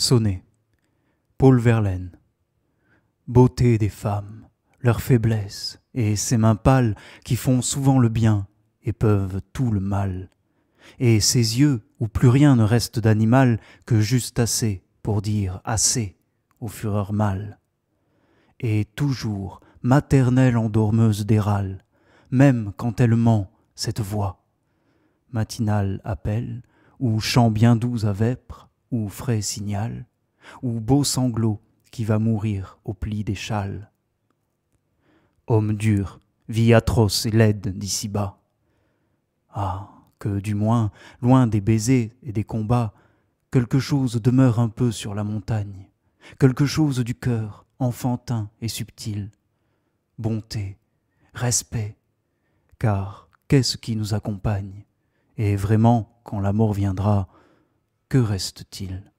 Sonnet. Paul Verlaine. Beauté des femmes, leur faiblesse, et ces mains pâles qui font souvent le bien et peuvent tout le mal. Et ces yeux où plus rien ne reste d'animal que juste assez pour dire assez aux fureurs mâles. Et toujours maternelle endormeuse des râles, même quand elle ment cette voix. Matinale appel, ou chant bien doux à vêpres, ou frais signal, ou beau sanglot qui va mourir au pli des châles. Homme dur, vie atroce et laide d'ici bas. Ah, que du moins, loin des baisers et des combats, quelque chose demeure un peu sur la montagne, quelque chose du cœur, enfantin et subtil. Bonté, respect, car qu'est-ce qui nous accompagne Et vraiment, quand la mort viendra, que reste-t-il